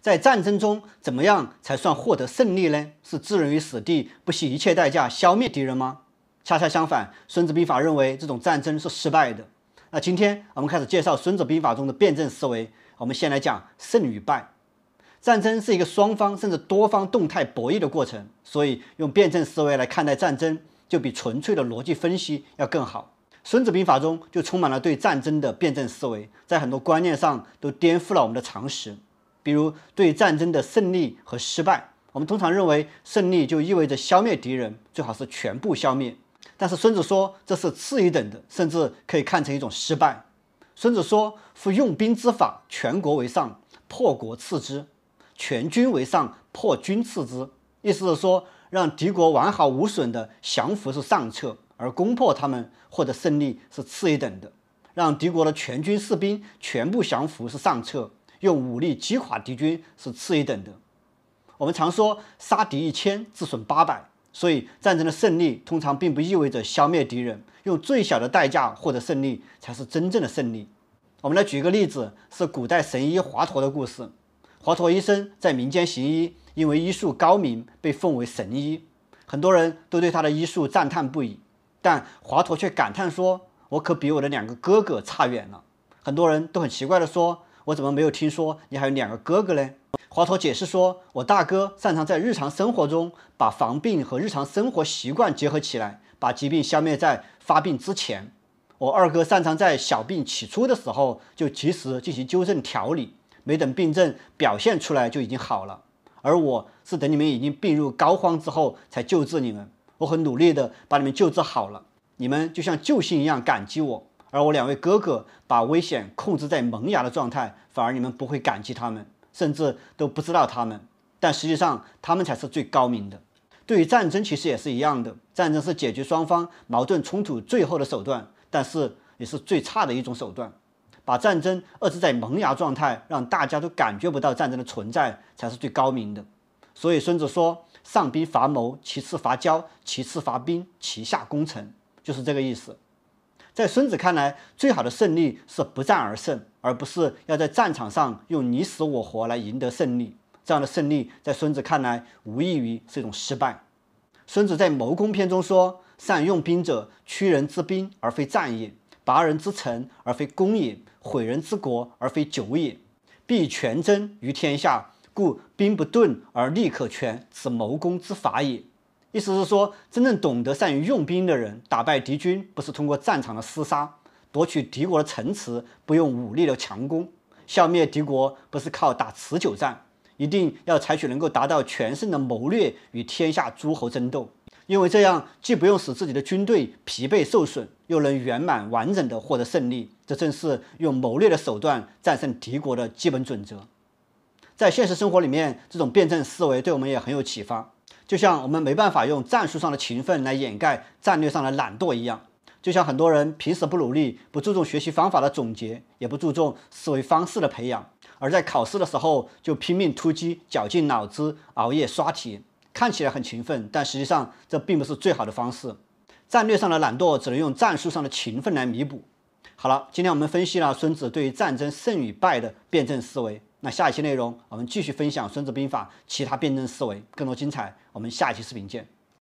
在战争中，怎么样才算获得胜利呢？是置人于死地，不惜一切代价消灭敌人吗？恰恰相反，《孙子兵法》认为这种战争是失败的。那今天我们开始介绍《孙子兵法》中的辩证思维。我们先来讲胜与败。战争是一个双方甚至多方动态博弈的过程，所以用辩证思维来看待战争，就比纯粹的逻辑分析要更好。《孙子兵法》中就充满了对战争的辩证思维，在很多观念上都颠覆了我们的常识。比如对战争的胜利和失败，我们通常认为胜利就意味着消灭敌人，最好是全部消灭。但是孙子说，这是次一等的，甚至可以看成一种失败。孙子说：“夫用兵之法，全国为上，破国次之；全军为上，破军次之。”意思是说，让敌国完好无损的降服是上策，而攻破他们获得胜利是次一等的；让敌国的全军士兵全部降服是上策。用武力击垮敌军是次一等的。我们常说“杀敌一千，自损八百”，所以战争的胜利通常并不意味着消灭敌人。用最小的代价获得胜利才是真正的胜利。我们来举个例子，是古代神医华佗的故事。华佗一生在民间行医，因为医术高明，被奉为神医，很多人都对他的医术赞叹不已。但华佗却感叹说：“我可比我的两个哥哥差远了。”很多人都很奇怪地说。我怎么没有听说你还有两个哥哥呢？华佗解释说：“我大哥擅长在日常生活中把防病和日常生活习惯结合起来，把疾病消灭在发病之前。我二哥擅长在小病起初的时候就及时进行纠正调理，没等病症表现出来就已经好了。而我是等你们已经病入膏肓之后才救治你们。我很努力的把你们救治好了，你们就像救星一样感激我。”而我两位哥哥把危险控制在萌芽的状态，反而你们不会感激他们，甚至都不知道他们。但实际上，他们才是最高明的。对于战争，其实也是一样的，战争是解决双方矛盾冲突最后的手段，但是也是最差的一种手段。把战争遏制在萌芽状态，让大家都感觉不到战争的存在，才是最高明的。所以，孙子说：“上兵伐谋，其次伐交，其次伐兵，其下攻城。”就是这个意思。在孙子看来，最好的胜利是不战而胜，而不是要在战场上用你死我活来赢得胜利。这样的胜利，在孙子看来，无异于是一种失败。孙子在《谋攻篇》中说：“善用兵者，屈人之兵而非战也，拔人之城而非攻也，毁人之国而非久也，必全争于天下。故兵不顿而利可全，此谋攻之法也。”意思是说，真正懂得善于用兵的人，打败敌军不是通过战场的厮杀，夺取敌国的城池，不用武力的强攻，消灭敌国不是靠打持久战，一定要采取能够达到全胜的谋略与天下诸侯争斗。因为这样既不用使自己的军队疲惫受损，又能圆满完整的获得胜利。这正是用谋略的手段战胜敌国的基本准则。在现实生活里面，这种辩证思维对我们也很有启发。就像我们没办法用战术上的勤奋来掩盖战略上的懒惰一样，就像很多人平时不努力，不注重学习方法的总结，也不注重思维方式的培养，而在考试的时候就拼命突击，绞尽脑汁，熬夜刷题，看起来很勤奋，但实际上这并不是最好的方式。战略上的懒惰只能用战术上的勤奋来弥补。好了，今天我们分析了孙子对于战争胜与败的辩证思维。那下一期内容，我们继续分享《孙子兵法》其他辩证思维，更多精彩，我们下一期视频见。